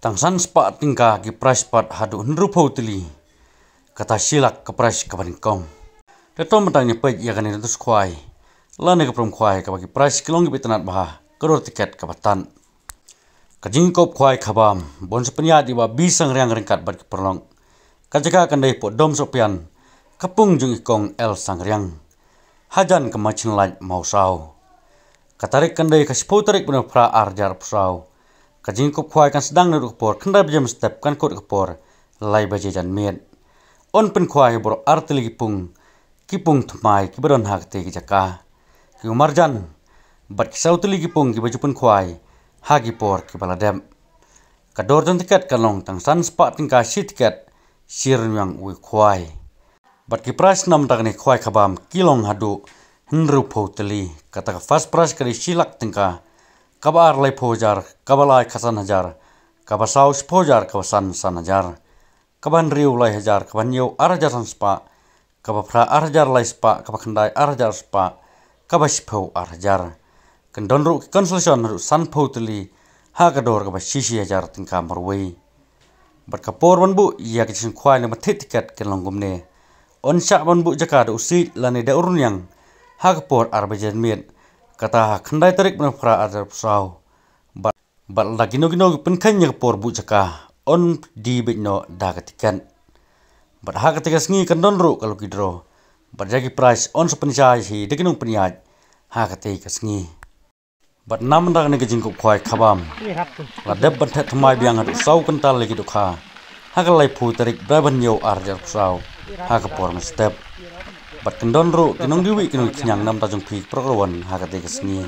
tangsan spa tingka ki price pat hadu nrupo tili kata silak ke price ka ban kom de tom tanya pe ya kan itu skuai la ne ka prom kuai ka ki price kilong ki tanat bah ha. karo tiket ka batan ka jingkop kuai ka bam bon sepenya di ba bisang reang rengkat bat ki perlong ka jaga kan dei po dom sopian kapung jung kong el sang riang hajan ke macin lai mau sau katarik kan dei ka sipo tarik bunapra arjar pusau kajing kop khwai kan sedang nuk por kendap jam step kan kot kapor lai baje jan mien on pen khwai bor artli kipung kipung thmai ki bron hak te ki jaka ki umar jan bat sautli kipung ki bajupun khwai ha ki por ki bala dem ka dor jan tiket ka long tang san spa tingka shit tiket sir nyang ui khwai bat ki pras nam tak ni khwai khabam kilong hadu hinru photeli kata ka fast pras kari silak tingka kaba ar lai po jar kaba lai khasan hajar kaba sau po jar kaba san san hajar kaba riu lai hajar kaba nyu ar jar san spa kaba phra ar jar lai spa kaba khandai ar jar spa kaba sipo ar jar kan don ru consultation ru san po tuli ha ka dor kaba si si hajar tin kam ru wei bat ka por bu ya ka chin khwai le ma thit ket ke long gum ne on sha bu jaka du si la ne da urun yang ha ka por ar ba jen miet kata khandai tarik mena phra ajar psau bat bat la gino gino penkan nya por bu chaka on di bitno da katikan bat ha katikas ngi kandon ru kalau kidro bat jagi price on sepenjai hi dekinung penyaj ha katikas ngi bat nam da ne gejing ko khoi khabam la deb bat that mai biang hat sau kental lagi dukha ha kalai phu tarik braban yo arjar psau ha ka por step บัดกินดอนรู้กินน้องดิวิกินน้องขยังนำตาจงพีปรกรวันหากเด็กสเนีย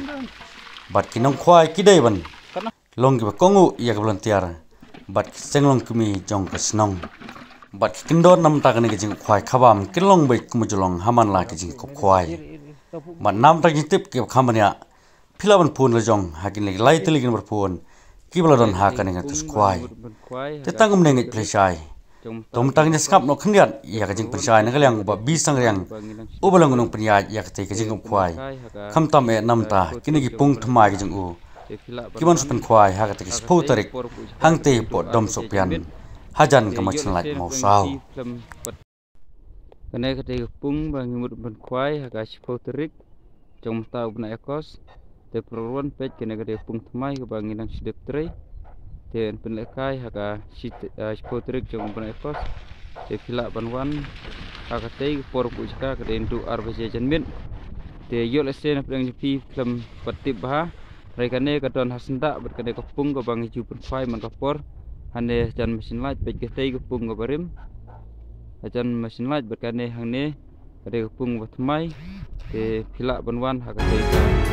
บัดกินน้องควายกิได้บันลงกิบกงูอยากบลันเตียร์บัดเซงลงกิมีจงกสนองบัดกินดอนนำตากันกิจิงควายขบามกินลงไปกุมจุลงหามันลากิจิงกบควายบัดน้ำตากิติบเกี่ยวข้ามันเนี่ยพิลาบันพูนละจงหากินเล็กไล่ตลิกินบัดพูนกิบลาดอนหากันเองกันตุสควายแต่ตั้งกุมเนงิดเพลชัยตรงตังเนี่ยสับนกขึ้นเดือดอยากกระจิงปัญชายนักเรียนบ่บีสังเรียงอุบลงนงปัญญาอยากตีกระจิงกบควายคำตอมเอ็นำตากินกีปุ่งทมายกระจิงอูกิบันสุพันควายหากตะกิสพูตริกหังตีปวดดมสุพยันฮัจันกมาชนลัดมอสาวกันเอกตีกปุ่งบางมุดปันควายหากสพูตริกจงมตาอุบนาเอคอสเตปรวนเป็ดกันเอกตีกปุ่งทมายกับบางินังสุดเด็ดเตร Then penlekai haga shit ah, spotrik jong penekos. Te filak banwan haga te por kuska ka den tu arbej janmin. Te yol sen pleng pi klem patip ba. Rekane ka don hasnda bet kane ka pung ka bang ju pun fai man ka por. Hane jan mesin lait pe ke te ka pung ka barim. Ajan mesin lait bet kane hang ne kade ka pung wat mai. Te filak banwan haga te ka.